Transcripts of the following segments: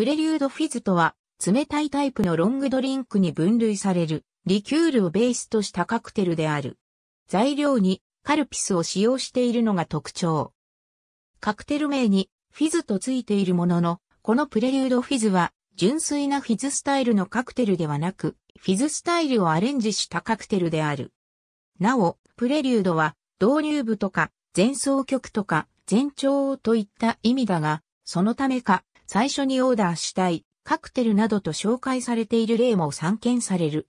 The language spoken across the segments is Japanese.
プレリュードフィズとは、冷たいタイプのロングドリンクに分類される、リキュールをベースとしたカクテルである。材料に、カルピスを使用しているのが特徴。カクテル名に、フィズとついているものの、このプレリュードフィズは、純粋なフィズスタイルのカクテルではなく、フィズスタイルをアレンジしたカクテルである。なお、プレリュードは、導入部とか、前奏曲とか、前兆といった意味だが、そのためか、最初にオーダーしたい、カクテルなどと紹介されている例も散見される。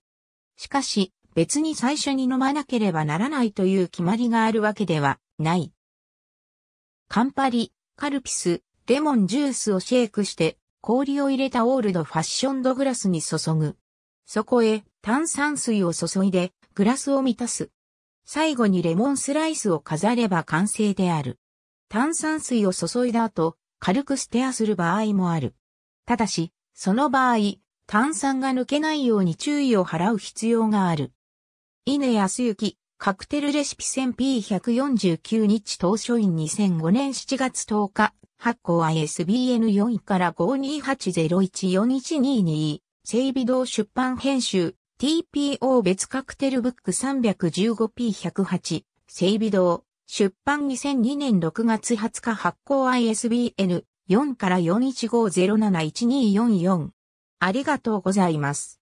しかし、別に最初に飲まなければならないという決まりがあるわけではない。カンパリ、カルピス、レモンジュースをシェイクして氷を入れたオールドファッションドグラスに注ぐ。そこへ炭酸水を注いでグラスを満たす。最後にレモンスライスを飾れば完成である。炭酸水を注いだ後、軽くステアする場合もある。ただし、その場合、炭酸が抜けないように注意を払う必要がある。稲康行、カクテルレシピ 1000P149 日当初院2005年7月10日、発行 ISBN4 から528014122、整備堂出版編集、TPO 別カクテルブック 315P108、整備堂、出版2002年6月20日発行 ISBN 4から4150712444。ありがとうございます。